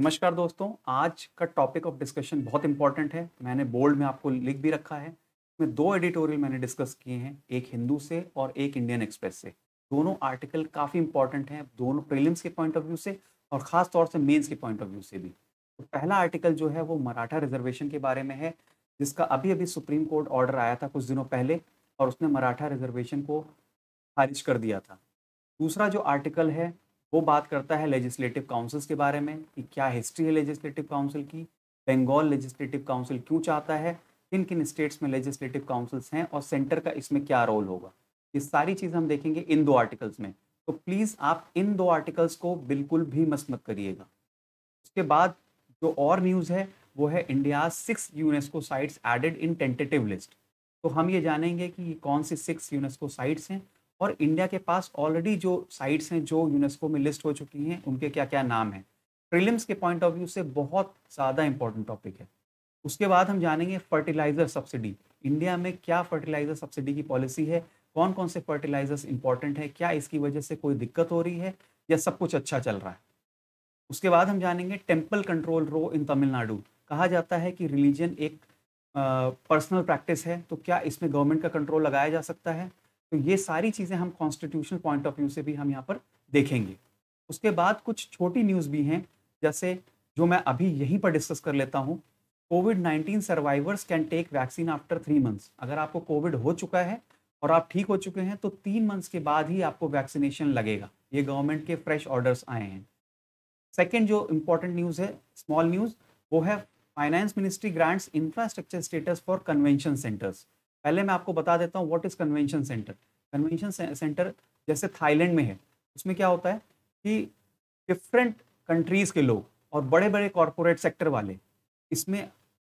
नमस्कार दोस्तों आज का टॉपिक ऑफ डिस्कशन बहुत इंपॉर्टेंट है मैंने बोल्ड में आपको लिख भी रखा है इसमें दो एडिटोरियल मैंने डिस्कस किए हैं एक हिंदू से और एक इंडियन एक्सप्रेस से दोनों आर्टिकल काफ़ी इंपॉर्टेंट हैं दोनों प्रीलिम्स के पॉइंट ऑफ व्यू से और ख़ास तौर से मेन्स के पॉइंट ऑफ व्यू से भी तो पहला आर्टिकल जो है वो मराठा रिजर्वेशन के बारे में है जिसका अभी अभी सुप्रीम कोर्ट ऑर्डर आया था कुछ दिनों पहले और उसने मराठा रिजर्वेशन को खारिज कर दिया था दूसरा जो आर्टिकल है वो बात करता है लेजिस्लेटिव काउंसिल्स के बारे में कि क्या हिस्ट्री है लेजिस्लेटिव काउंसिल की बंगाल लेजिस्लेटिव काउंसिल क्यों चाहता है किन किन स्टेट्स में लेजिस्लेटिव काउंसिल्स हैं और सेंटर का इसमें क्या रोल होगा ये सारी चीज़ हम देखेंगे इन दो आर्टिकल्स में तो प्लीज़ आप इन दो आर्टिकल्स को बिल्कुल भी मस मत करिएगा उसके बाद जो और न्यूज़ है वो है India six UNESCO sites added in tentative list तो हम ये जानेंगे कि कौन सी सिक्स यूनेस्को साइट्स हैं और इंडिया के पास ऑलरेडी जो साइट्स हैं जो यूनेस्को में लिस्ट हो चुकी हैं उनके क्या क्या नाम हैं प्रीलिम्स के पॉइंट ऑफ व्यू से बहुत ज़्यादा इंपॉर्टेंट टॉपिक है उसके बाद हम जानेंगे फर्टिलाइज़र सब्सिडी इंडिया में क्या फर्टिलाइज़र सब्सिडी की पॉलिसी है कौन कौन से फर्टिलाइजर्स इंपॉर्टेंट है क्या इसकी वजह से कोई दिक्कत हो रही है या सब कुछ अच्छा चल रहा है उसके बाद हम जानेंगे temple control row in Tamil Nadu कहा जाता है कि रिलीजन एक पर्सनल uh, प्रैक्टिस है तो क्या इसमें गवर्नमेंट का कंट्रोल लगाया जा सकता है तो ये सारी चीज़ें हम कॉन्स्टिट्यूशनल पॉइंट ऑफ व्यू से भी हम यहाँ पर देखेंगे उसके बाद कुछ छोटी न्यूज़ भी हैं जैसे जो मैं अभी यहीं पर डिस्कस कर लेता हूँ COVID nineteen survivors can take vaccine after three months अगर आपको कोविड हो चुका है और आप ठीक हो चुके हैं तो तीन मंथ्स के बाद ही आपको वैक्सीनेशन लगेगा ये गवर्नमेंट के फ्रेश ऑर्डर्स आए हैं सेकेंड जो इम्पोर्टेंट न्यूज़ है स्मॉल न्यूज़ वो है finance ministry grants infrastructure status for convention centres पहले मैं आपको बता देता हूँ what is convention centre convention centre जैसे थाईलैंड में है उसमें क्या होता है कि डिफरेंट कंट्रीज़ के लोग और बड़े बड़े कॉरपोरेट सेक्टर वाले इसमें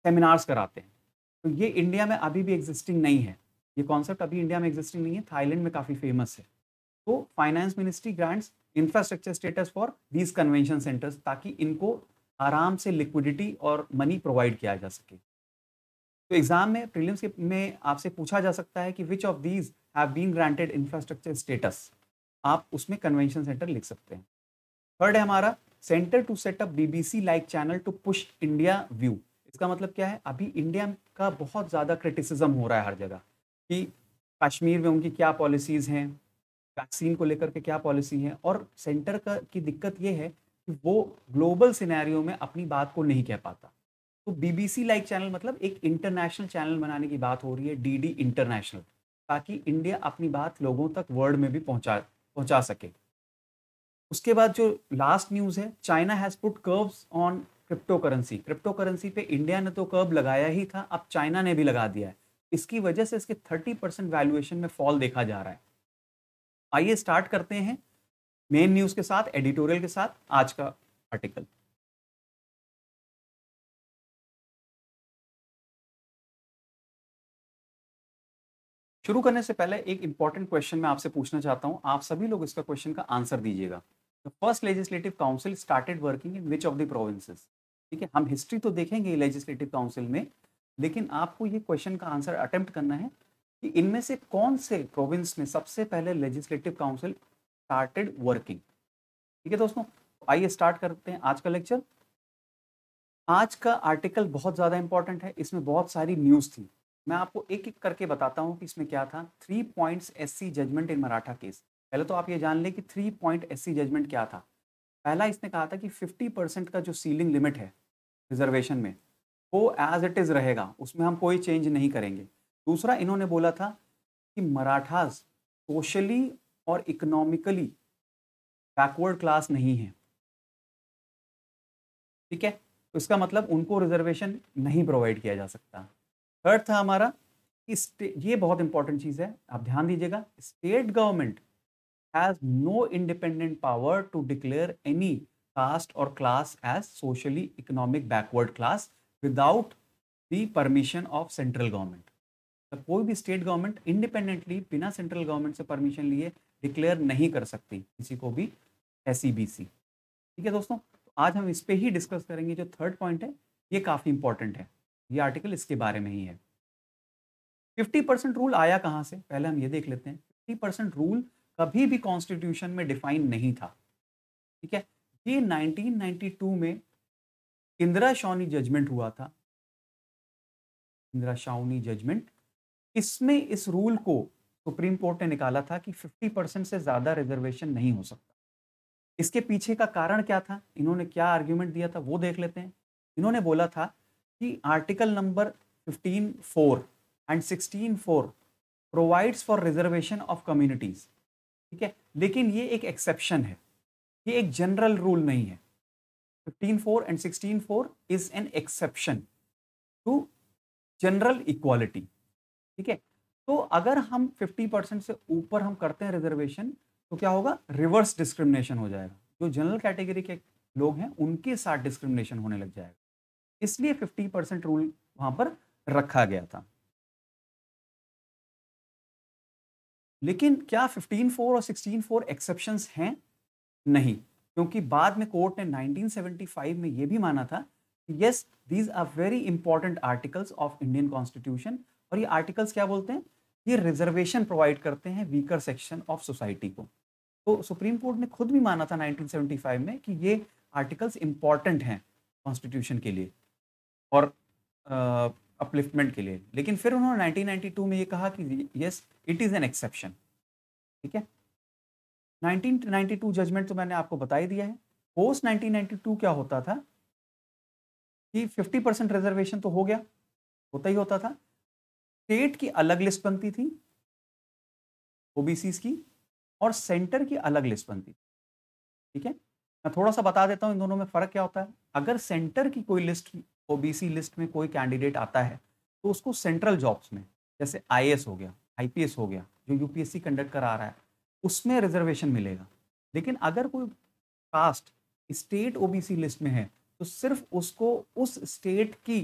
सेमिनार्स कराते हैं तो ये इंडिया में अभी भी एग्जिस्टिंग नहीं है ये कॉन्सेप्ट अभी इंडिया में एग्जिस्टिंग नहीं है थाईलैंड में काफ़ी फेमस है तो finance ministry grants infrastructure status for these convention centres ताकि इनको आराम से लिक्विडिटी और मनी प्रोवाइड किया जा सके तो एग्जाम में प्रीलिम्स के में आपसे पूछा जा सकता है कि which of these have been granted infrastructure status आप उसमें कन्वेंशन सेंटर लिख सकते हैं थर्ड है हमारा centre to setup BBC like channel to push India view इसका मतलब क्या है अभी इंडिया का बहुत ज़्यादा क्रिटिसिज्म हो रहा है हर जगह कि कश्मीर में उनकी क्या पॉलिसीज़ हैं वैक्सीन को लेकर के क्या पॉलिसी है और सेंटर का की दिक्कत ये है कि वो ग्लोबल सिनेरियो में अपनी बात को नहीं कह पाता तो बीबीसी लाइक चैनल मतलब एक इंटरनेशनल चैनल बनाने की बात हो रही है डीडी इंटरनेशनल ताकि इंडिया अपनी बात लोगों तक वर्ल्ड में भी पहुंचा पहुंचा सके उसके बाद जो लास्ट न्यूज़ है China has put curbs on crypto currency crypto currency पे इंडिया ने तो कर्व लगाया ही था अब चाइना ने भी लगा दिया है इसकी वजह से इसके थर्टी परसेंट वैल्यूएशन में फॉल देखा जा रहा है आइए स्टार्ट करते हैं मेन न्यूज़ के साथ एडिटोरियल के साथ आज का आर्टिकल शुरू करने से पहले एक इंपॉर्टेंट क्वेश्चन मैं आपसे पूछना चाहता हूँ आप सभी लोग इसका क्वेश्चन का आंसर दीजिएगा the first legislative council started working in which of the provinces ठीक है हम हिस्ट्री तो देखेंगे लेजिस्लेटिव काउंसिल में लेकिन आपको ये क्वेश्चन का आंसर अटेम्प्ट करना है कि इनमें से कौन से प्रोविंस में सबसे पहले लेजिस्लेटिव काउंसिल स्टार्टेड वर्किंग ठीक है दोस्तों तो आइए स्टार्ट करते हैं आज का लेक्चर आज का आर्टिकल बहुत ज़्यादा इंपॉर्टेंट है इसमें बहुत सारी न्यूज़ थी मैं आपको एक एक करके बताता हूँ कि इसमें क्या था three points S C judgement in Maratha case पहले तो आप ये जान लें कि three point S C judgement क्या था पहला इसने कहा था कि फिफ्टी परसेंट का जो सीलिंग लिमिट है रिजर्वेशन में वो एज इट इज़ रहेगा उसमें हम कोई चेंज नहीं करेंगे दूसरा इन्होंने बोला था कि मराठास सोशली और इकोनॉमिकली बैकवर्ड क्लास नहीं है ठीक है तो इसका मतलब उनको रिजर्वेशन नहीं प्रोवाइड किया जा सकता थर्ड था हमारा कि ये बहुत इंपॉर्टेंट चीज़ है आप ध्यान दीजिएगा state government has no independent power to declare any caste और class as socially economic backward class without the of central government कोई भी स्टेट गवर्नमेंट इंडिपेंडेंटली बिना सेंट्रल गवर्नमेंट से परमिशन लिए डिक्लेयर नहीं कर सकती किसी को भी एस e ठीक है दोस्तों तो आज हम इस पर ही डिस्कस करेंगे जो थर्ड पॉइंट है ये काफ़ी इंपॉर्टेंट है ये आर्टिकल इसके बारे में ही है फिफ्टी परसेंट रूल आया कहाँ से पहले हम ये देख लेते हैं फिफ्टी परसेंट रूल कभी भी कॉन्स्टिट्यूशन में डिफाइन नहीं था ठीक है ये 1992 में इंदिरा शौनी जजमेंट हुआ था इंदिरा शाउनी जजमेंट इसमें इस रूल को सुप्रीम कोर्ट ने निकाला था कि 50 परसेंट से ज़्यादा रिजर्वेशन नहीं हो सकता इसके पीछे का कारण क्या था इन्होंने क्या आर्ग्यूमेंट दिया था वो देख लेते हैं इन्होंने बोला था कि article number fifteen four and sixteen four provides for reservation of communities ठीक है लेकिन ये एक एक्सेप्शन है ये एक जनरल रूल नहीं है four and four is an exception to general equality ठीक है तो अगर हम 50 परसेंट से ऊपर हम करते हैं रिजर्वेशन तो क्या होगा रिवर्स डिस्क्रिमिनेशन हो जाएगा जो जनरल कैटेगरी के लोग हैं उनके साथ डिस्क्रिमिनेशन होने लग जाएगा इसलिए 50 परसेंट रूल वहां पर रखा गया था लेकिन क्या फोर और फोर एक्सेप्शन हैं नहीं क्योंकि बाद में कोर्ट ने 1975 में यह भी माना था कि yes these are very important articles of Indian constitution और ये आर्टिकल्स क्या बोलते हैं ये रिजर्वेशन प्रोवाइड करते हैं वीकर सेक्शन ऑफ सोसाइटी को तो सुप्रीम कोर्ट ने खुद भी माना था 1975 में कि ये आर्टिकल्स इंपॉर्टेंट हैं कॉन्स्टिट्यूशन के लिए और अपलिफ्टमेंट के लिए लेकिन फिर उन्होंने 1992 में ये कहा कि yes it is an exception ठीक है 1992 जजमेंट तो मैंने आपको बता ही दिया है पोस्ट 1992 क्या होता था कि 50 परसेंट रिजर्वेशन तो हो गया होता ही होता था स्टेट की अलग लिस्ट बनती थी ओ की और सेंटर की अलग लिस्ट बनती थी ठीक है मैं थोड़ा सा बता देता हूँ इन दोनों में फ़र्क क्या होता है अगर सेंटर की कोई लिस्ट ओ लिस्ट में कोई कैंडिडेट आता है तो उसको सेंट्रल जॉब्स में जैसे आई हो गया आई हो गया जो यू कंडक्ट करा रहा है उसमें रिजर्वेशन मिलेगा लेकिन अगर कोई कास्ट स्टेट ओ लिस्ट में है तो सिर्फ उसको उस स्टेट की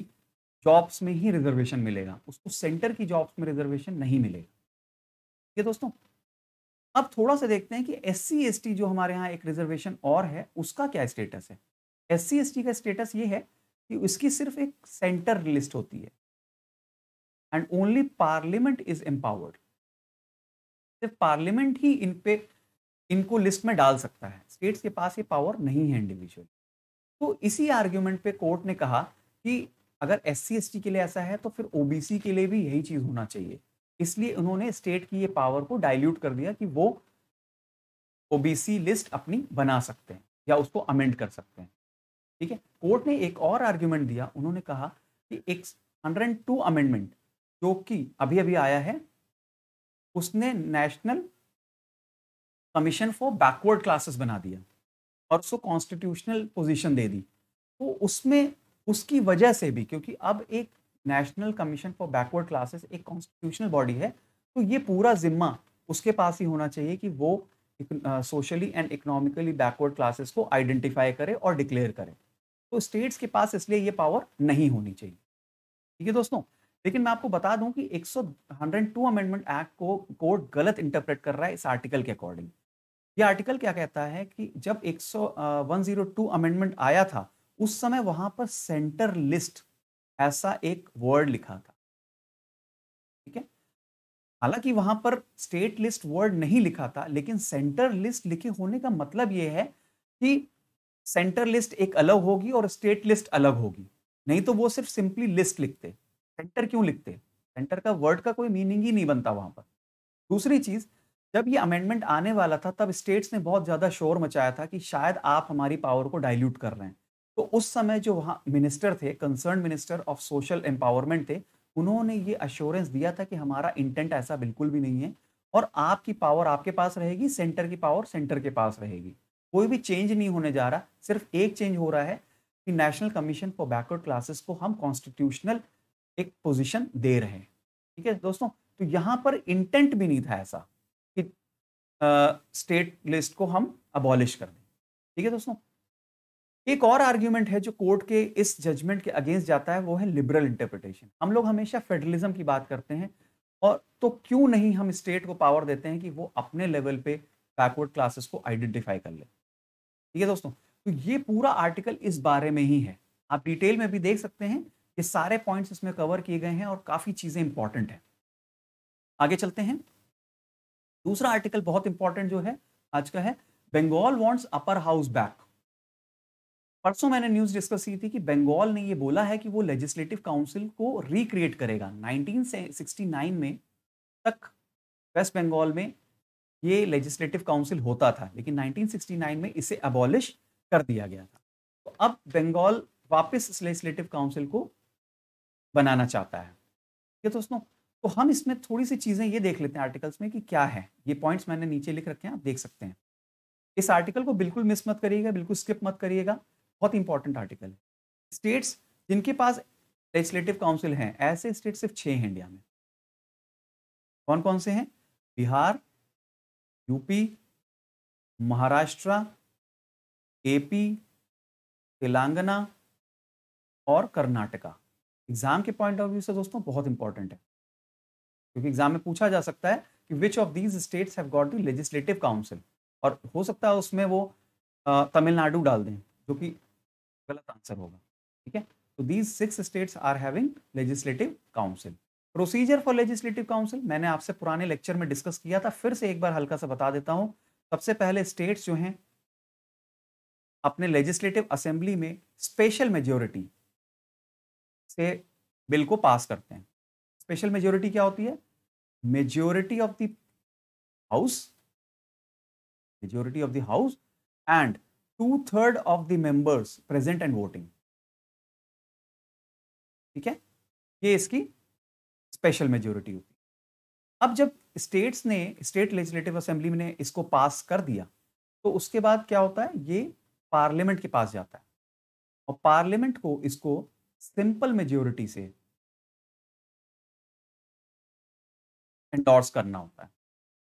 जॉब्स में ही रिजर्वेशन मिलेगा उसको सेंटर की जॉब्स में रिजर्वेशन नहीं मिलेगा ठीक है दोस्तों अब थोड़ा सा देखते हैं कि एस सी जो हमारे यहाँ एक रिजर्वेशन और है उसका क्या स्टेटस है एस सी का स्टेटस ये है कि उसकी सिर्फ एक सेंटर लिस्ट होती है and only parliament is empowered सिर्फ पार्लियामेंट ही इन पे इनको लिस्ट में डाल सकता है स्टेट्स के पास ये पावर नहीं है इंडिविजुअल तो इसी आर्ग्यूमेंट पे कोर्ट ने कहा कि अगर एस सी के लिए ऐसा है तो फिर ओ के लिए भी यही चीज़ होना चाहिए इसलिए उन्होंने स्टेट की ये पावर को डाइल्यूट कर दिया कि वो ओ लिस्ट अपनी बना सकते हैं या उसको अमेंड कर सकते हैं ठीक है कोर्ट ने एक और आर्ग्यूमेंट दिया उन्होंने कहा कि एक हंड्रेड टू अमेंडमेंट जो कि अभी अभी आया है उसने national commission for backward classes बना दिया और उसको कॉन्स्टिट्यूशनल पोजीशन दे दी तो उसमें उसकी वजह से भी क्योंकि अब एक national commission for backward classes एक कॉन्स्टिट्यूशनल बॉडी है तो ये पूरा जिम्मा उसके पास ही होना चाहिए कि वो socially and economically backward classes को आइडेंटिफाई करे और डिक्लेयर करें तो स्टेट्स के पास इसलिए ये पावर नहीं होनी चाहिए ठीक है दोस्तों लेकिन मैं आपको बता दूं कि 102 अमेंडमेंट एक्ट को कोर्ट गलत इंटरप्रेट कर रहा है इस आर्टिकल के अकॉर्डिंग ये आर्टिकल क्या कहता है कि जब 102 अमेंडमेंट आया था उस समय वहां पर सेंटर लिस्ट ऐसा एक वर्ड लिखा था ठीक है हालांकि वहां पर स्टेट लिस्ट वर्ड नहीं लिखा था लेकिन सेंटर लिस्ट लिखे होने का मतलब यह है कि सेंटर लिस्ट एक अलग होगी और स्टेट लिस्ट अलग होगी नहीं तो वो सिर्फ सिंपली लिस्ट लिखते सेंटर क्यों लिखते सेंटर का वर्ड का कोई मीनिंग ही नहीं बनता वहां पर दूसरी चीज जब ये अमेंडमेंट आने वाला था तब स्टेट्स ने बहुत ज़्यादा शोर मचाया था कि शायद आप हमारी पावर को डाइल्यूट कर रहे हैं तो उस समय जो वहाँ मिनिस्टर थे concern minister of social empowerment थे उन्होंने ये अश्योरेंस दिया था कि हमारा इंटेंट ऐसा बिल्कुल भी नहीं है और आपकी पावर आपके पास रहेगी सेंटर की पावर सेंटर के पास रहेगी कोई भी चेंज नहीं होने जा रहा सिर्फ एक चेंज हो रहा है कि national commission for backward classes को हम कॉन्स्टिट्यूशनल एक पोजीशन दे रहे हैं ठीक है दोस्तों तो यहाँ पर इंटेंट भी नहीं था ऐसा कि स्टेट uh, लिस्ट को हम अबॉलिश कर दें ठीक है दोस्तों एक और आर्ग्यूमेंट है जो कोर्ट के इस जजमेंट के अगेंस्ट जाता है वो है लिबरल इंटरप्रिटेशन हम लोग हमेशा फेडरलिज्म की बात करते हैं और तो क्यों नहीं हम स्टेट को पावर देते हैं कि वो अपने लेवल पे बैकवर्ड क्लासेस को आइडेंटिफाई कर ले ठीक है दोस्तों तो ये पूरा आर्टिकल इस बारे में ही है आप डिटेल में भी देख सकते हैं ये सारे पॉइंट्स इसमें कवर किए गए हैं और काफ़ी चीज़ें इंपॉर्टेंट हैं आगे चलते हैं दूसरा आर्टिकल बहुत इंपॉर्टेंट जो है आज का है Bengal wants upper house back परसों मैंने न्यूज डिस्कस की थी कि बंगाल ने ये बोला है कि वो लेजिस्लेटिव काउंसिल को रिक्रिएट करेगा 1969 में तक वेस्ट बंगाल में ये लेजिस्लेटिव काउंसिल होता था लेकिन 1969 में इसे अबॉलिश कर दिया गया था तो अब बंगाल वापस इस लेजिस्लेटिव काउंसिल को बनाना चाहता है ठीक दोस्तों तो हम इसमें थोड़ी सी चीज़ें ये देख लेते हैं आर्टिकल्स में कि क्या है ये पॉइंट्स मैंने नीचे लिख रखे हैं आप देख सकते हैं इस आर्टिकल को बिल्कुल मिस मत करिएगा बिल्कुल स्किप मत करिएगा बहुत इंपॉर्टेंट आर्टिकल है स्टेट्स जिनके पास लेजिस्लेटिव काउंसिल हैं ऐसे स्टेट सिर्फ छः हैं इंडिया में कौन कौन से हैं बिहार यूपी महाराष्ट्र एपी तेलंगाना और कर्नाटका एग्जाम के पॉइंट ऑफ व्यू से दोस्तों बहुत इंपॉर्टेंट है क्योंकि एग्जाम में पूछा जा सकता है कि which of these states have got the legislative council और हो सकता है उसमें वो तमिलनाडु डाल दें जो कि गलत आंसर होगा ठीक है तो these six states are having legislative council procedure for legislative council मैंने आपसे पुराने लेक्चर में डिस्कस किया था फिर से एक बार हल्का सा बता देता हूं सबसे पहले स्टेट्स जो हैं अपने लेजिस्लेटिव असेंबली में स्पेशल मेजोरिटी से बिल को पास करते हैं स्पेशल मेजोरिटी क्या होती है majority of the house majority of the house and two third of the members present and voting ठीक है ये इसकी स्पेशल मेजोरिटी होती अब जब स्टेट्स ने स्टेट लेजिस्लेटिव असेंबली ने इसको पास कर दिया तो उसके बाद क्या होता है ये पार्लियामेंट के पास जाता है और पार्लियामेंट को इसको सिंपल मेजोरिटी से एंडोर्स करना होता है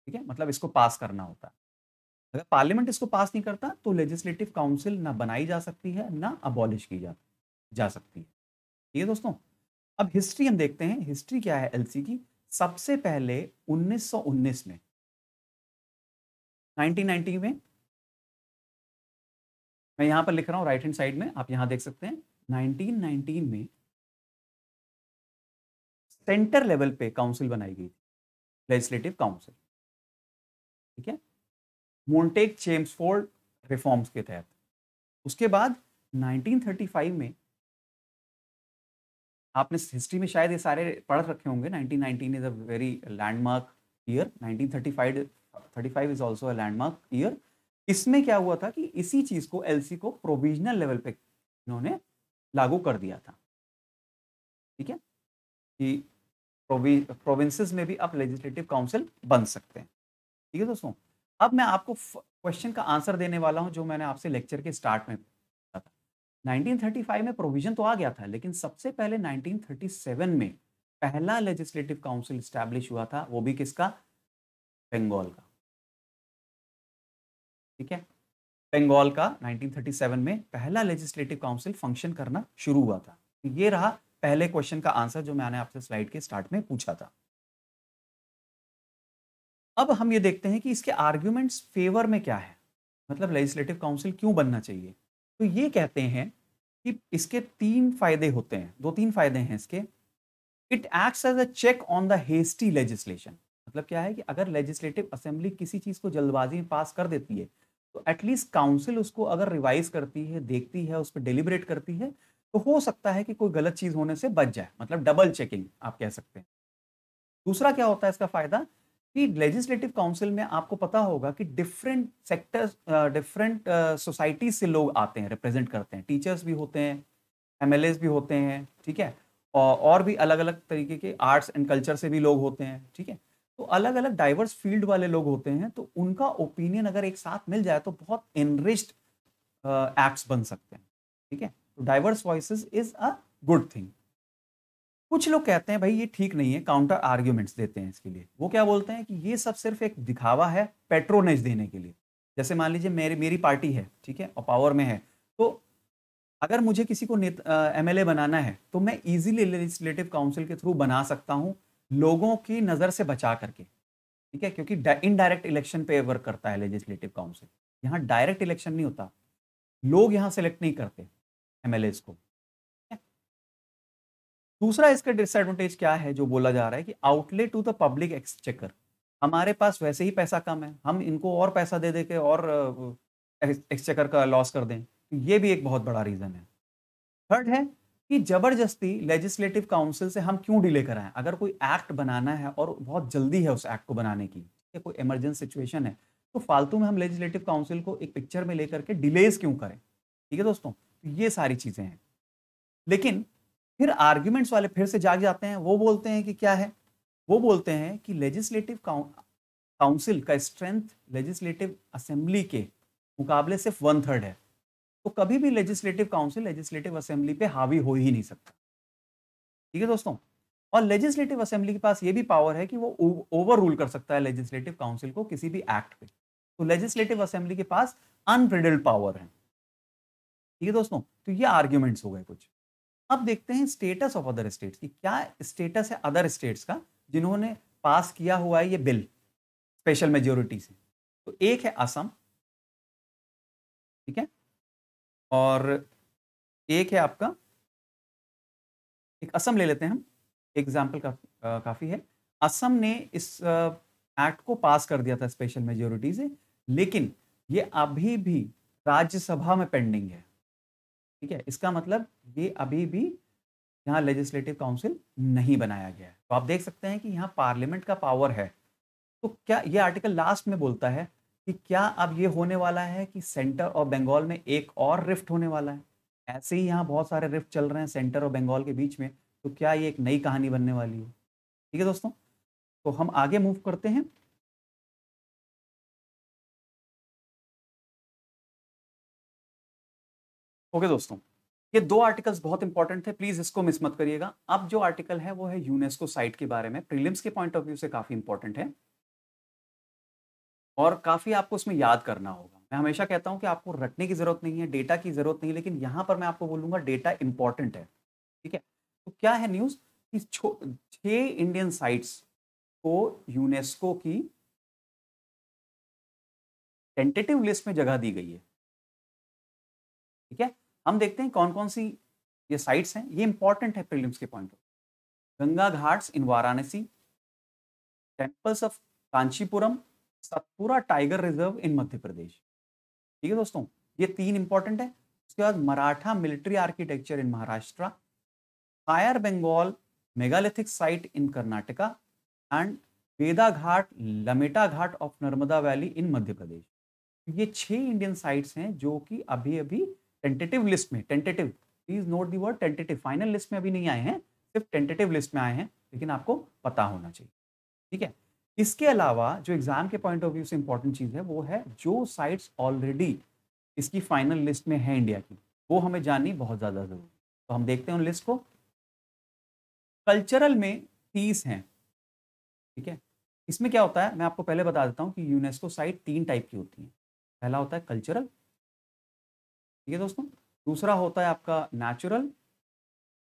ठीक है मतलब इसको पास करना होता है अगर पार्लियामेंट इसको पास नहीं करता तो लेजिस्लेटिव काउंसिल ना बनाई जा सकती है ना अबॉलिश की जा, जा सकती है ये है दोस्तों अब हिस्ट्री हम देखते हैं हिस्ट्री क्या है एलसी की सबसे पहले 1919 में 1990 में मैं यहां पर लिख रहा हूं राइट हैंड साइड में आप यहां देख सकते हैं 1919 में सेंटर लेवल पे काउंसिल बनाई गई थी लेजिस्लेटिव काउंसिल ठीक है मोन्टेक चेम्सफोर्ड रिफॉर्म्स के तहत उसके बाद 1935 में आपने हिस्ट्री में शायद ये सारे पढ़ रखे होंगे 1919 is a very landmark year 1935 35 is also a landmark year इसमें क्या हुआ था कि इसी चीज को एलसी को प्रोविजनल लेवल पे इन्होंने लागू कर दिया था ठीक है कि प्रोविंसेस में भी आप लेजिस्लेटिव काउंसिल बन सकते हैं ठीक है दोस्तों अब मैं आपको क्वेश्चन का आंसर देने वाला हूं जो मैंने आपसे लेक्चर के स्टार्ट में 1935 में प्रोविजन तो आ गया था लेकिन सबसे पहले 1937 में पहला लेजिस्लेटिव काउंसिल स्टैब्लिश हुआ था वो भी किसका बंगाल का ठीक है बंगाल का 1937 में पहला लेजिस्लेटिव काउंसिल फंक्शन करना शुरू हुआ था ये रहा पहले क्वेश्चन का आंसर जो मैंने आपसे स्लाइड के स्टार्ट में पूछा था अब हम ये देखते हैं कि इसके आर्ग्यूमेंट्स फेवर में क्या है मतलब लेजिस्लेटिव काउंसिल क्यों बनना चाहिए तो ये कहते हैं कि इसके तीन फायदे होते हैं दो तीन फायदे हैं इसके it act as a check on the hasty legislation मतलब क्या है कि अगर लेजिस्लेटिव असेंबली किसी चीज़ को जल्दबाजी में पास कर देती है तो एटलीस्ट काउंसिल उसको अगर रिवाइज करती है देखती है उस पर डिलीबरेट करती है तो हो सकता है कि कोई गलत चीज़ होने से बच जाए मतलब डबल चेकिंग आप कह सकते हैं दूसरा क्या होता है इसका फायदा कि लेजिस्लेटिव काउंसिल में आपको पता होगा कि डिफरेंट सेक्टर्स डिफरेंट सोसाइटी से लोग आते हैं रिप्रेजेंट करते हैं टीचर्स भी होते हैं एम भी होते हैं ठीक है और, और भी अलग अलग तरीके के आर्ट्स एंड कल्चर से भी लोग होते हैं ठीक है तो अलग अलग डाइवर्स फील्ड वाले लोग होते हैं तो उनका ओपिनियन अगर एक साथ मिल जाए तो बहुत एनरिच्ड एक्ट्स बन सकते हैं ठीक है तो diverse voice is a good thing कुछ लोग कहते हैं भाई ये ठीक नहीं है काउंटर आर्ग्यूमेंट्स देते हैं इसके लिए वो क्या बोलते हैं कि ये सब सिर्फ एक दिखावा है पेट्रोनेज देने के लिए जैसे मान लीजिए मेरी मेरी पार्टी है ठीक है और पावर में है तो अगर मुझे किसी को एम एल बनाना है तो मैं इजीली लेजिस्लेटिव काउंसिल के थ्रू बना सकता हूँ लोगों की नज़र से बचा करके ठीक है क्योंकि इनडायरेक्ट इलेक्शन पे वर्क करता है लेजिस्लेटिव काउंसिल यहाँ डायरेक्ट इलेक्शन नहीं होता लोग यहाँ सेलेक्ट नहीं करते एम को दूसरा इसका डिसएडवांटेज क्या है जो बोला जा रहा है कि outlet to the public exchequer हमारे पास वैसे ही पैसा कम है हम इनको और पैसा दे दे के और एक्सचेकर का लॉस कर दें तो ये भी एक बहुत बड़ा रीज़न है थर्ड है कि जबरदस्ती लेजिस्लेटिव काउंसिल से हम क्यों डिले कराएं अगर कोई एक्ट बनाना है और बहुत जल्दी है उस एक्ट को बनाने की या कोई इमरजेंसी सिचुएशन है तो फालतू में हम लेजिस्लेटिव काउंसिल को एक पिक्चर में लेकर के डिलेज क्यों करें ठीक है दोस्तों तो ये सारी चीज़ें हैं लेकिन फिर आर्ग्यूमेंट्स वाले फिर से जाग जाते हैं वो बोलते हैं कि क्या है वो बोलते हैं कि लेजिस्लेटिव काउंसिल का स्ट्रेंथ लेजिस्लेटिव असेंबली के मुकाबले सिर्फ वन थर्ड है तो कभी भी लेजिस्लेटिव काउंसिल लेजिस्लेटिव असेंबली पे हावी हो ही नहीं सकता ठीक है दोस्तों और लेजिस्लेटिव असेंबली के पास ये भी पावर है कि वो ओवर रूल कर सकता है लेजिस्लेटिव काउंसिल को किसी भी एक्ट पे तो लेजिस्लेटिव असेंबली के पास अनप्रिडल्ड पावर है ठीक है दोस्तों तो ये आर्ग्यूमेंट्स हो गए कुछ अब देखते हैं स्टेटस ऑफ अदर स्टेट्स की क्या स्टेटस है अदर स्टेट्स का जिन्होंने पास किया हुआ है ये बिल स्पेशल मेजोरिटी से तो एक है असम ठीक है और एक है आपका एक असम ले लेते हैं हम एग्जाम्पल का, काफ़ी है असम ने इस एक्ट को पास कर दिया था स्पेशल मेजोरिटी से लेकिन ये अभी भी राज्यसभा में पेंडिंग है ठीक है इसका मतलब ये अभी भी यहाँ लेजिस्लेटिव काउंसिल नहीं बनाया गया है तो आप देख सकते हैं कि यहाँ पार्लियामेंट का पावर है तो क्या ये आर्टिकल लास्ट में बोलता है कि क्या अब ये होने वाला है कि सेंटर और बंगाल में एक और रिफ्ट होने वाला है ऐसे ही यहाँ बहुत सारे रिफ्ट चल रहे हैं सेंटर और बंगाल के बीच में तो क्या ये एक नई कहानी बनने वाली है ठीक है दोस्तों तो हम आगे मूव करते हैं ओके दोस्तों ये दो आर्टिकल्स बहुत इंपॉर्टेंट थे प्लीज इसको मिस मत करिएगा अब जो आर्टिकल है वो है यूनेस्को साइट के बारे में प्रीलिम्स के पॉइंट ऑफ व्यू से काफी इंपॉर्टेंट है और काफी आपको उसमें याद करना होगा मैं हमेशा कहता हूं कि आपको रटने की जरूरत नहीं है डेटा की जरूरत नहीं लेकिन यहां पर मैं आपको बोलूंगा डेटा इंपॉर्टेंट है ठीक है तो क्या है न्यूज कि छह इंडियन साइट्स को यूनेस्को की टेंटेटिव लिस्ट में जगह दी गई है ठीक है हम देखते हैं कौन कौन सी ये साइट्स हैं ये इंपॉर्टेंट है प्रीलिम्स के point Ganga ghats in Varanasi temples of Kanchipuram Satpura tiger reserve in Madhya Pradesh ठीक है दोस्तों ये तीन इंपॉर्टेंट है उसके बाद Maratha military architecture in Maharashtra Hire Benakal megalithic site in Karnataka and Bheda ghat Lameta ghat of Narmada valley in Madhya Pradesh ये छह इंडियन साइट्स हैं जो कि अभी अभी टेंटेटिव लिस्ट में tentative please note the word tentative final list में अभी नहीं आए हैं सिर्फ टेंटेटिव लिस्ट में आए हैं लेकिन आपको पता होना चाहिए ठीक है इसके अलावा जो एग्जाम के पॉइंट ऑफ व्यू से इंपॉर्टेंट चीज़ है वो है जो साइट्स ऑलरेडी इसकी फाइनल लिस्ट में है इंडिया की वो हमें जाननी बहुत ज़्यादा जरूरी तो हम देखते हैं उन लिस्ट को कल्चरल में तीस हैं ठीक है इसमें क्या होता है मैं आपको पहले बता देता हूँ कि यूनेस्को साइट तीन टाइप की होती है पहला होता है कल्चरल ठीक है दोस्तों दूसरा होता है आपका नेचुरल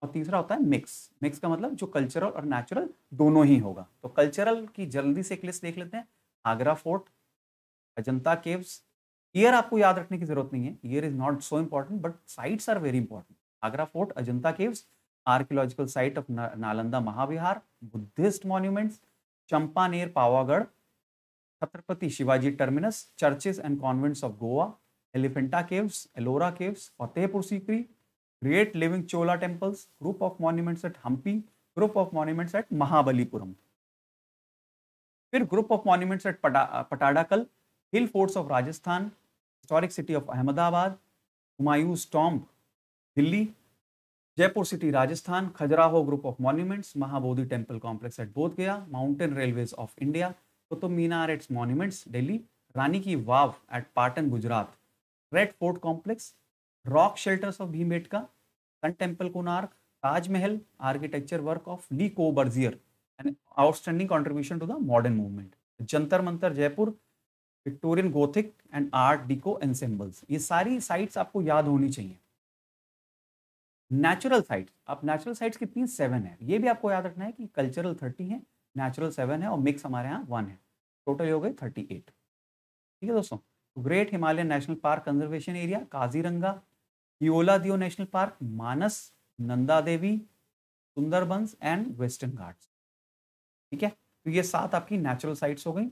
और तीसरा होता है मिक्स मिक्स का मतलब जो कल्चरल और नेचुरल दोनों ही होगा तो कल्चरल की जल्दी से एक लिस्ट देख लेते हैं Agra fort Ajanta caves year आपको याद रखने की जरूरत नहीं है year is not so important but sites are very important Agra fort Ajanta caves archaeological site of Nalanda Mahavihara Buddhist monuments Champaner Pavagadh Chhatrapati Shivaji terminus churches and convents of Goa Elephanta caves Ellora caves Fatehpur Sikri great living Chola temples group of monuments at Hampi group of monuments at Mahabalipuram फिर group of monuments at पटा Pattadakal hill forts of Rajasthan historic city of Ahmedabad Humayun tomb Delhi Jaipur city Rajasthan Khajuraho group of monuments Mahabodhi temple complex at Bodh Gaya mountain railways of India Qutub Minar its monuments Delhi Rani ki Vav at Patan Gujarat red fort complex rock shelters of Bhimbetka sun temple Konark Taj Mahal architecture work of Le Corbusier and outstanding contribution to the modern movement Jantar Mantar Jaipur Victorian Gothic and art deco ensembles ये सारी sites आपको याद होनी चाहिए natural sites आप natural sites कितनी seven है ये भी आपको याद रखना है कि कल्चरल थर्टी है नेचुरल सेवन है और मिक्स हमारे यहाँ वन है टोटल हो गए थर्टी एट ठीक है दोस्तों great Himalayan national park conservation area Kaziranga Keoladeo national park Manas Nanda Devi Sundarbans and Western Ghats ठीक है तो ये सात आपकी नेचुरल साइट्स हो गई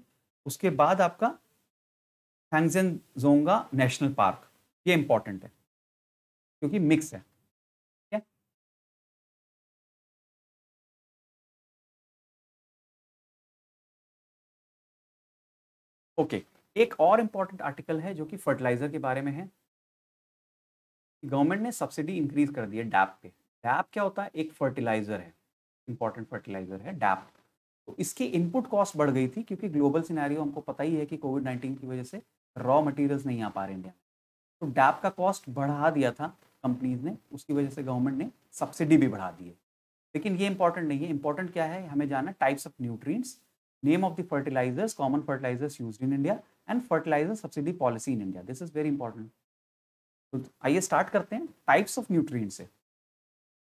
उसके बाद आपका हैंगजेन जोंगा नेशनल पार्क ये इंपॉर्टेंट है क्योंकि मिक्स है ओके okay. एक और इंपॉर्टेंट आर्टिकल है जो कि फर्टिलाइजर के बारे में है गवर्नमेंट ने सब्सिडी इंक्रीज कर दी है डैप पे डैप क्या होता है एक फर्टिलाइजर है इंपॉर्टेंट फर्टिलाइजर है डैप तो इसकी इनपुट कॉस्ट बढ़ गई थी क्योंकि ग्लोबल सिनेरियो हमको पता ही है कि कोविड नाइन्टीन की वजह से रॉ मटेरियल्स नहीं आ पा रहे इंडिया तो डैप का कॉस्ट बढ़ा दिया था कंपनीज ने उसकी वजह से गवर्नमेंट ने सब्सिडी भी बढ़ा दी है लेकिन ये इंपॉर्टेंट नहीं है इंपॉर्टेंट क्या है हमें जाना types of nutrients name of the fertilizers common fertilizers use in India and fertilizer subsidy policy in India this is very important तो आइए स्टार्ट करते हैं टाइप्स ऑफ न्यूट्रिय से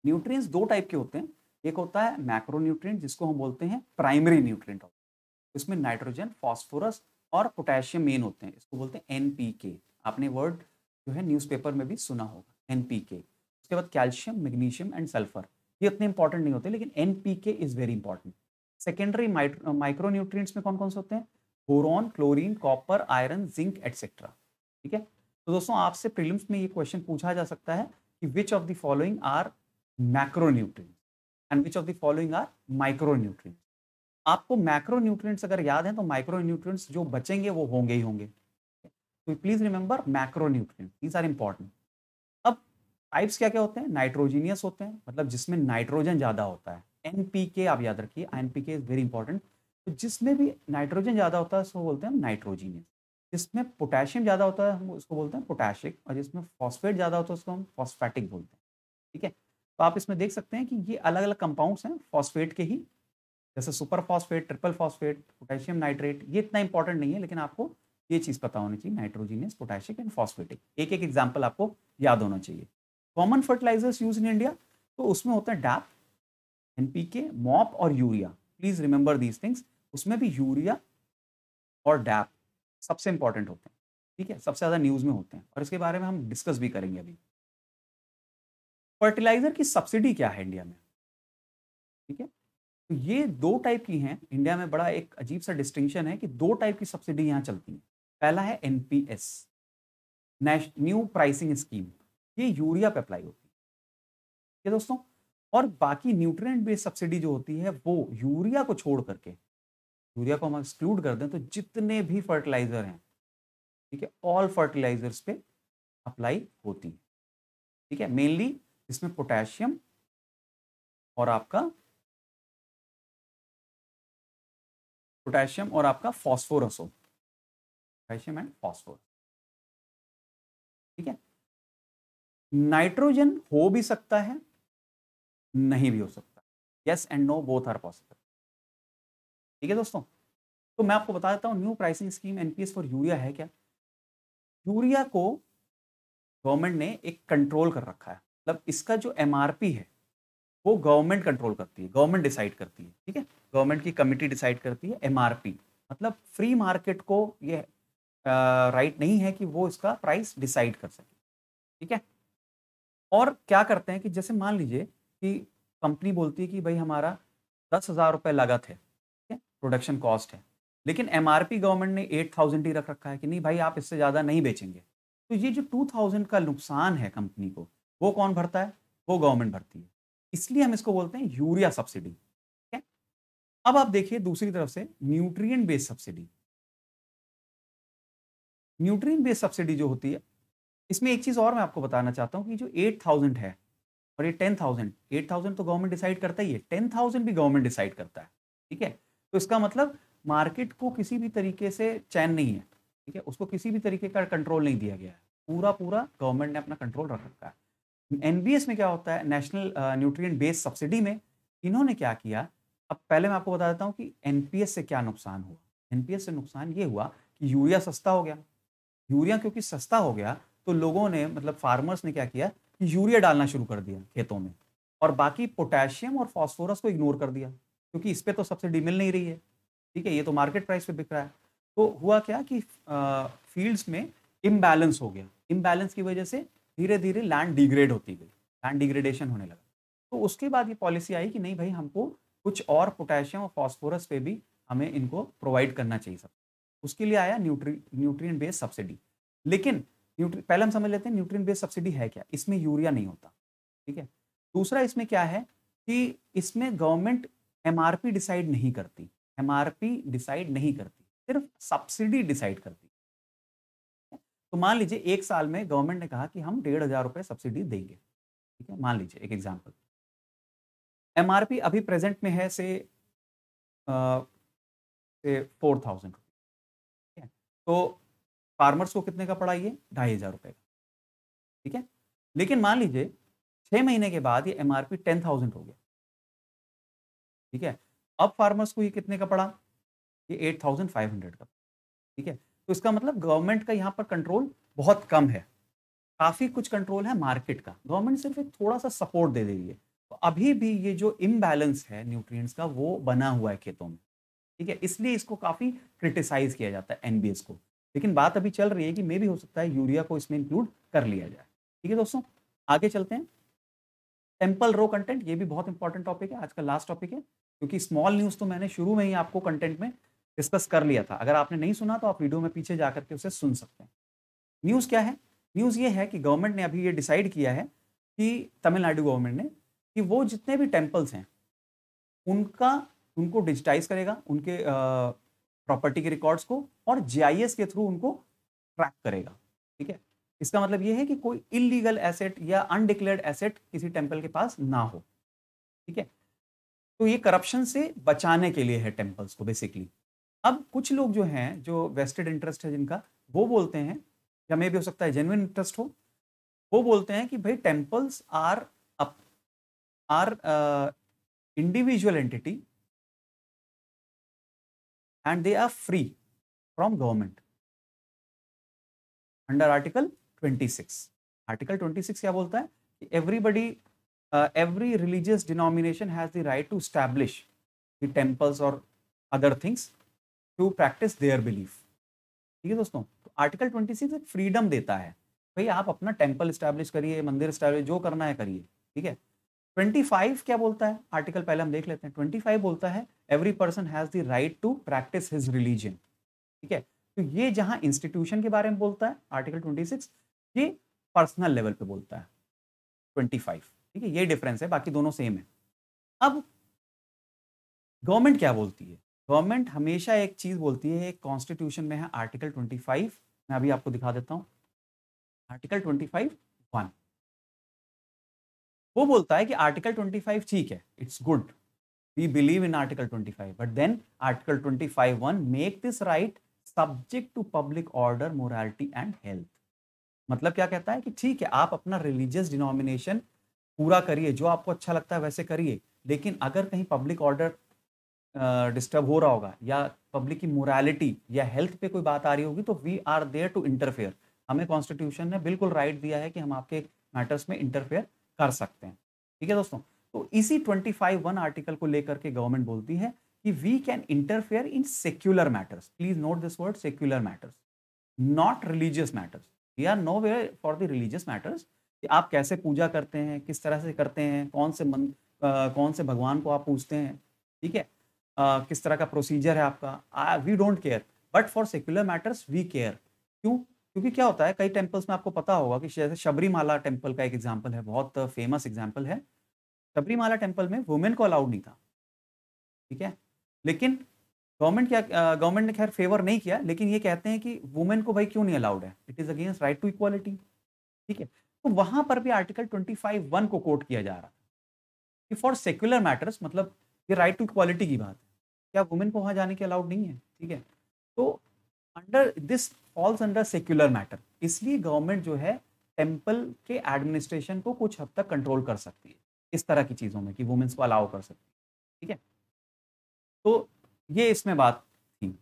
न्यूट्रिय दो टाइप के होते हैं एक होता है मैक्रो न्यूट्रिएंट जिसको हम बोलते हैं प्राइमरी न्यूट्रिएंट इसमें नाइट्रोजन फॉस्फोरस और पोटेशियम मेन होते हैं इसको बोलते हैं एन आपने वर्ड जो है न्यूज़पेपर में भी सुना होगा एन उसके बाद कैल्शियम मैग्नीशियम एंड सल्फर ये इतने इंपॉर्टेंट नहीं होते लेकिन N is very important secondary micro nutrient में कौन कौन से होते हैं boron chlorine copper iron zinc etcetera ठीक है तो दोस्तों आपसे प्रीलिम्स में ये क्वेश्चन पूछा जा सकता है कि which of the following are macronutrients and which of the following are micronutrients आपको मैक्रोन्यूट्रिएंट्स अगर याद हैं तो माइक्रोन्यूट्रिएंट्स जो बचेंगे वो होंगे ही होंगे तो please remember macronutrients these are important अब टाइप्स क्या क्या होते हैं नाइट्रोजीनियस होते हैं मतलब जिसमें नाइट्रोजन ज्यादा होता है एनपीके आप याद रखिए एनपीके इज वेरी इंपॉर्टेंट तो जिसमें भी नाइट्रोजन ज़्यादा होता है उसको बोलते हैं नाइट्रोजीनियस जिसमें पोटेशियम ज़्यादा होता है हम उसको बोलते हैं पोटैशिक और जिसमें फॉस्फेट ज़्यादा होता है उसको हम फॉस्फेटिक बोलते हैं ठीक है तो आप इसमें देख सकते हैं कि ये अलग अलग कंपाउंड्स हैं फॉस्फेट के ही जैसे super phosphate triple phosphate potassium nitrate ये इतना इंपॉर्टेंट नहीं है लेकिन आपको ये चीज़ पता होनी चाहिए नाइट्रोजीनियस पोटेशिक एंड फॉस्फेटिक एक एक एग्जाम्पल आपको याद होना चाहिए common fertilizers use in India तो उसमें होता है डैप के मॉप और urea please remember these things उसमें भी यूरिया और डैप सबसे इंपॉर्टेंट होते हैं ठीक है सबसे ज़्यादा न्यूज़ में होते हैं और इसके बारे में हम डिस्कस भी करेंगे अभी फर्टिलाइज़र की सब्सिडी क्या है इंडिया में ठीक है तो ये दो टाइप की हैं इंडिया में बड़ा एक अजीब सा डिस्टिंक्शन है कि दो टाइप की सब्सिडी यहाँ चलती है पहला है N P S new pricing scheme ये यूरिया पे अप्लाई होती है ठीक है दोस्तों और बाकी न्यूट्रिएंट बेस्ड सब्सिडी जो होती है वो यूरिया को छोड़ करके यूरिया को हम एक्सक्लूड कर दें तो जितने भी फर्टिलाइज़र हैं ठीक है ऑल फर्टिलाइजर्स पे अप्लाई होती है ठीक है मेनली इसमें पोटेशियम और आपका पोटेशियम और आपका फॉस्फोरस हो पोटेशियम एंड फॉस्फोरस ठीक है नाइट्रोजन हो भी सकता है नहीं भी हो सकता yes and no both are possible ठीक है दोस्तों तो मैं आपको बता देता हूँ new pricing scheme NPS for urea है क्या यूरिया को गवर्नमेंट ने एक कंट्रोल कर रखा है मतलब इसका जो एम है वो गवर्नमेंट कंट्रोल करती है गवर्नमेंट डिसाइड करती है ठीक है गवर्नमेंट की कमिटी डिसाइड करती है एम मतलब फ्री मार्केट को ये राइट नहीं है कि वो इसका प्राइस डिसाइड कर सके ठीक है और क्या करते हैं कि जैसे मान लीजिए कि कंपनी बोलती है कि भाई हमारा दस हज़ार रुपये लागत है प्रोडक्शन कॉस्ट है लेकिन एम गवर्नमेंट ने एट थाउजेंड ही रख रखा है कि नहीं भाई आप इससे ज़्यादा नहीं बेचेंगे तो ये जो टू थाउजेंड का नुकसान है कंपनी को वो कौन भरता है वो गवर्नमेंट भरती है इसलिए हम इसको बोलते हैं यूरिया सब्सिडी ठीक है अब आप देखिए दूसरी तरफ से nutrient based subsidy nutrient based subsidy जो होती है इसमें एक चीज़ और मैं आपको बताना चाहता हूँ कि जो एट थाउजेंड है और ये टेन थाउजेंड तो गवर्नमेंट डिसाइड करता ही है टेन भी गवर्नमेंट डिसाइड करता है ठीक है तो इसका मतलब मार्केट को किसी भी तरीके से चैन नहीं है ठीक है उसको किसी भी तरीके का कंट्रोल नहीं दिया गया है पूरा पूरा गवर्नमेंट ने अपना कंट्रोल रख रखा है एन में क्या होता है नेशनल न्यूट्रिएंट बेस सब्सिडी में इन्होंने क्या किया अब पहले मैं आपको बता देता हूँ कि एन से क्या नुकसान हुआ एन से नुकसान ये हुआ कि यूरिया सस्ता हो गया यूरिया क्योंकि सस्ता हो गया तो लोगों ने मतलब फार्मर्स ने क्या किया कि यूरिया डालना शुरू कर दिया खेतों में और बाकी पोटेशियम और फॉस्फोरस को इग्नोर कर दिया क्योंकि इस पर तो सब्सिडी मिल नहीं रही है ठीक है ये तो मार्केट प्राइस पे बिक रहा है तो हुआ क्या कि फील्ड्स में इम्बैलेंस हो गया इम्बैलेंस की वजह से धीरे धीरे लैंड डिग्रेड होती गई लैंड डिग्रेडेशन होने लगा तो उसके बाद ये पॉलिसी आई कि नहीं भाई हमको कुछ और पोटेशियम और फॉस्फोरस पे भी हमें इनको प्रोवाइड करना चाहिए सब उसके लिए आया न्यूट्री न्यूट्रिएंट बेस्ड सब्सिडी लेकिन न्यूट्री पहले हम समझ लेते हैं न्यूट्रियन बेस्ड सब्सिडी है क्या इसमें यूरिया नहीं होता ठीक है दूसरा इसमें क्या है कि इसमें गवर्नमेंट एमआरपी डिसाइड नहीं करती एमआरपी डिसाइड नहीं करती सिर्फ सब्सिडी डिसाइड करती तो मान लीजिए एक साल में गवर्नमेंट ने कहा कि हम डेढ़ हजार रुपये सब्सिडी देंगे ठीक है मान लीजिए एक एग्जाम्पल एमआरपी अभी प्रेजेंट में है से फोर थाउजेंड ठीक है तो फार्मर्स को कितने का पड़ा ये ढाई हजार रुपये का ठीक है लेकिन मान लीजिए छः महीने के बाद ये M R P ten thousand हो गया ठीक है अब फार्मर्स को ये कितने का पड़ा ये एट थाउजेंड फाइव हंड्रेड का ठीक है तो इसका मतलब गवर्नमेंट का यहाँ पर कंट्रोल बहुत कम है काफ़ी कुछ कंट्रोल है मार्केट का गवर्नमेंट सिर्फ एक थोड़ा सा सपोर्ट दे दे रही है तो अभी भी ये जो इम्बैलेंस है न्यूट्रिएंट्स का वो बना हुआ है खेतों में ठीक है इसलिए इसको काफ़ी क्रिटिसाइज किया जाता है एनबीएस को लेकिन बात अभी चल रही है कि मे भी हो सकता है यूरिया को इसमें इंक्लूड कर लिया जाए ठीक है दोस्तों आगे चलते हैं टेम्पल रो कंटेंट ये भी बहुत इंपॉर्टेंट टॉपिक है आज का लास्ट टॉपिक है क्योंकि स्मॉल न्यूज़ तो मैंने शुरू में ही आपको कंटेंट में डिस्कस कर लिया था अगर आपने नहीं सुना तो आप वीडियो में पीछे जा करके उसे सुन सकते हैं न्यूज़ क्या है न्यूज़ ये है कि गवर्नमेंट ने अभी ये डिसाइड किया है कि तमिलनाडु गवर्नमेंट ने कि वो जितने भी टेम्पल्स हैं उनका उनको डिजिटाइज करेगा उनके प्रॉपर्टी के रिकॉर्ड्स को और जी के थ्रू उनको ट्रैक करेगा ठीक है इसका मतलब ये है कि कोई इलीगल एसेट या अनडिक्लेयर्ड एसेट किसी टेम्पल के पास ना हो ठीक है तो ये करप्शन से बचाने के लिए है टेम्पल्स को बेसिकली अब कुछ लोग जो हैं जो वेस्टेड इंटरेस्ट है जिनका वो बोलते हैं या मे भी हो सकता है जेनुअन इंटरेस्ट हो वो बोलते हैं कि भाई temples are up are individual entity and they are free from government under article 26 article 26 क्या बोलता है everybody uh, every religious denomination has the right to establish the temples or other things to practice their belief ठीक है दोस्तों article तो 26 एक freedom देता है भाई आप अपना टेम्पल स्टैब्लिश करिए मंदिर स्टैब्लिश जो करना है करिए ठीक है 25 क्या बोलता है आर्टिकल पहले हम देख लेते हैं 25 बोलता है every person has the right to practice his religion ठीक है तो ये जहां इंस्टीट्यूशन के बारे में बोलता है आर्टिकल 26 ये पर्सनल लेवल पे बोलता है फाइव ठीक है ये डिफरेंस है बाकी दोनों सेम है अब गवर्नमेंट क्या बोलती है गवर्नमेंट हमेशा एक चीज बोलती है कॉन्स्टिट्यूशन में है आर्टिकल 25 मैं अभी आपको दिखा देता हूं आर्टिकल 25 वन वो बोलता है कि आर्टिकल 25 ठीक है it's good we believe in article 25 but then article 25 one make this right subject to public order morality and health मतलब क्या कहता है कि ठीक है आप अपना रिलीजियस डिनोमिनेशन पूरा करिए जो आपको अच्छा लगता है वैसे करिए लेकिन अगर कहीं पब्लिक ऑर्डर डिस्टर्ब हो रहा होगा या पब्लिक की मोरालिटी या हेल्थ पे कोई बात आ रही होगी तो we are there to interfere हमें कॉन्स्टिट्यूशन ने बिल्कुल राइट दिया है कि हम आपके मैटर्स में इंटरफेयर कर सकते हैं ठीक है दोस्तों तो इसी ट्वेंटी फाइव वन आर्टिकल को लेकर के गवर्नमेंट बोलती है कि we can interfere in secular matters please note this word secular matters not religious matters we are no way for the religious matters कि आप कैसे पूजा करते हैं किस तरह से करते हैं कौन से मन आ, कौन से भगवान को आप पूजते हैं ठीक है आ, किस तरह का प्रोसीजर है आपका we don't care but for secular matters we care क्यों क्योंकि क्या होता है कई टेम्पल्स में आपको पता होगा कि जैसे शबरीमाला टेम्पल का एक एग्जाम्पल है बहुत फेमस एग्जाम्पल है शबरीमाला टेम्पल में वुमेन को अलाउड नहीं था ठीक है लेकिन गवर्नमेंट क्या गवर्नमेंट ने खैर फेवर नहीं किया लेकिन ये कहते हैं कि वुमेन को भाई क्यों नहीं अलाउड है it is against right to equality ठीक है तो वहां पर भी आर्टिकल 25.1 को कोट किया जा रहा है कि फॉर सेक्युलर मैटर्स मतलब ये राइट टू इक्वालिटी की बात है क्या वुमेन को वहाँ जाने की अलाउड नहीं है ठीक है तो under this falls under secular matter इसलिए गवर्नमेंट जो है टेम्पल के एडमिनिस्ट्रेशन को कुछ हद तक कंट्रोल कर सकती है इस तरह की चीज़ों में कि वुमेन्स को अलाउ कर सकती है ठीक है तो ये इसमें बात थी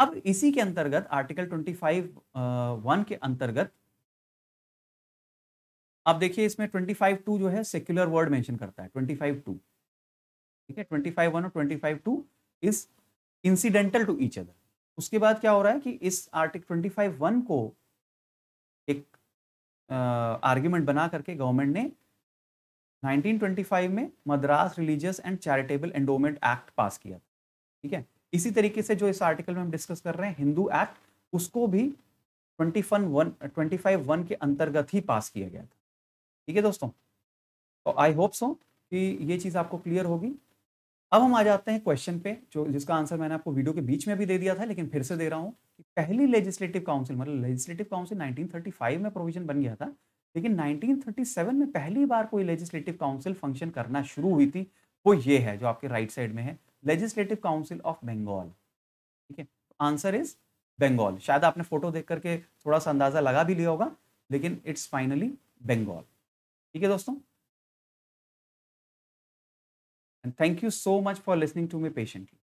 अब इसी के अंतर्गत आर्टिकल ट्वेंटी फाइव वन के अंतर्गत अब देखिए इसमें ट्वेंटी फाइव टू जो है सेक्युलर वर्ड मेंशन करता है ट्वेंटी फाइव टू ठीक है ट्वेंटी फाइव वन और twenty five two is incidental to each other उसके बाद क्या हो रहा है कि इस आर्टिकल ट्वेंटी फाइव वन को एक आर्ग्यूमेंट बना करके गवर्नमेंट ने 1925 में Madras religious and charitable endowment act pass किया था ठीक है इसी तरीके से जो इस आर्टिकल में हम डिस्कस कर रहे हैं हिंदू एक्ट उसको भी twenty five one twenty five one के अंतर्गत ही पास किया गया था ठीक है दोस्तों तो आई होप सो कि ये चीज़ आपको क्लियर होगी अब हम आ जाते हैं क्वेश्चन पे जो जिसका आंसर मैंने आपको वीडियो के बीच में भी दे दिया था लेकिन फिर से दे रहा हूँ कि पहली लेजिस्लेटिव काउंसिल मतलब लेजिस्लेटिव काउंसिल 1935 में प्रोविजन बन गया था लेकिन 1937 में पहली बार कोई लेजिस्लेटिव काउंसिल फंक्शन करना शुरू हुई थी वो ये है जो आपके राइट साइड में है लेजिस्लेटिव काउंसिल ऑफ बंगाल ठीक है आंसर इज बंगाल शायद आपने फोटो देख करके थोड़ा सा अंदाज़ा लगा भी लिया होगा लेकिन इट्स फाइनली बंगाल ठीक है दोस्तों and thank you so much for listening to me patiently